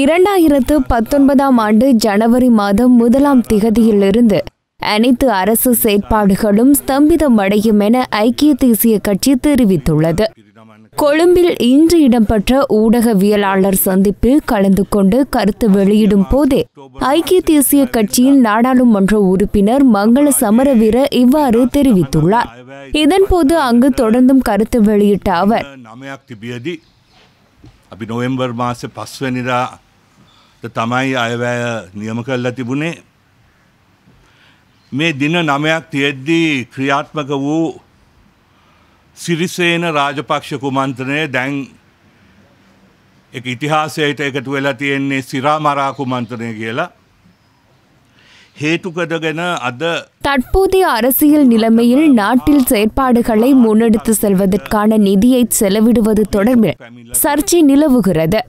இரண்டாயிரத்து பத்தொன்பதாம் ஆண்டு ஜனவரி மாதம் முதலாம் திகதியிலிருந்து அனைத்து அரசு செயற்பாடுகளும் ஸ்தம்பிதம் அடையும் என ஐக்கிய தேசிய கட்சி தெரிவித்துள்ளது கொழும்பில் இன்று இடம்பெற்ற ஊடகவியலாளர் சந்திப்பில் கலந்து கொண்டு கருத்து வெளியிடும் போதே ஐக்கிய தேசிய கட்சியின் நாடாளுமன்ற உறுப்பினர் மங்கள சமரவீர இவ்வாறு தெரிவித்துள்ளார் இதன்போது அங்கு தொடர்ந்தும் கருத்து வெளியிட்ட அவர் අපි නොවෙම්බර් මාස පස්වනිරා තමයි අයවැය නියම කරලා තිබුණේ මේ දින නමයක් තියෙද්දී ක්‍රියාත්මක වූ සිරිසේන රාජපක්ෂ කුමන්ත්‍රණය දැන් එක ඉතිහාසයට එකතු වෙලා තියෙන්නේ සිරාමරා කුමන්ත්‍රණය කියලා தற்போதைய அரசியல் நிலைமையில் நாட்டில் செயற்பாடுகளை முன்னெடுத்து செல்வதற்கான நிதியை செலவிடுவது தொடர்பில் சர்ச்சை நிலவுகிறது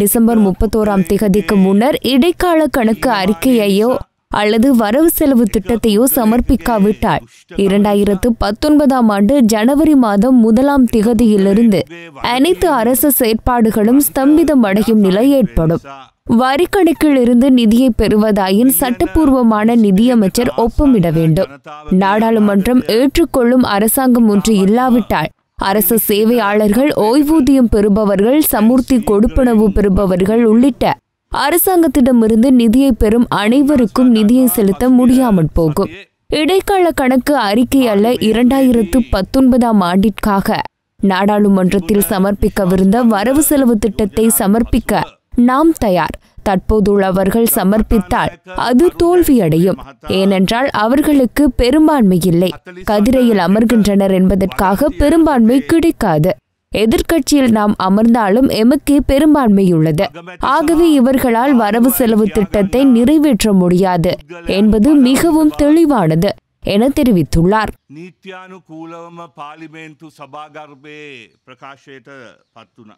டிசம்பர் முப்பத்தோராம் திகதிக்கு முன்னர் இடைக்கால கணக்கு அறிக்கையையோ அல்லது வரவு செலவு திட்டத்தையோ சமர்ப்பிக்காவிட்டால் இரண்டாயிரத்து பத்தொன்பதாம் ஆண்டு ஜனவரி மாதம் முதலாம் திகதியிலிருந்து அனைத்து அரசு செயற்பாடுகளும் ஸ்தம்பிதம் அடையும் நிலை ஏற்படும் வரி கணக்கில் இருந்து நிதியை பெறுவதாயின் சட்டப்பூர்வமான நிதியமைச்சர் ஒப்பமிட வேண்டும் நாடாளுமன்றம் ஏற்றுக்கொள்ளும் அரசாங்கம் ஒன்று இல்லாவிட்டால் அரசு சேவையாளர்கள் ஓய்வூதியம் பெறுபவர்கள் சமூர்த்தி கொடுப்பனவு பெறுபவர்கள் உள்ளிட்ட அரசாங்கத்திடமிருந்து நிதியை பெறும் அனைவருக்கும் நிதியை செலுத்த முடியாமல் போகும் இடைக்கால கணக்கு அறிக்கை அல்ல இரண்டாயிரத்து பத்தொன்பதாம் ஆண்டிற்காக நாடாளுமன்றத்தில் சமர்ப்பிக்கவிருந்த வரவு செலவு திட்டத்தை சமர்ப்பிக்க நாம் தயார் தற்போதுள்ளவர்கள் சமர்ப்பித்தால் அது தோல்வியடையும் ஏனென்றால் அவர்களுக்கு பெரும்பான்மை இல்லை கதிரையில் அமர்கின்றனர் என்பதற்காக பெரும்பான்மை கிடைக்காது எதிர்கட்சியில் நாம் அமர்ந்தாலும் எமக்கே பெரும்பான்மையுள்ளது ஆகவே இவர்களால் வரவு செலவு திட்டத்தை நிறைவேற்ற முடியாது என்பது மிகவும் தெளிவானது என தெரிவித்துள்ளார் பிரகாஷேட்ட பத்துனா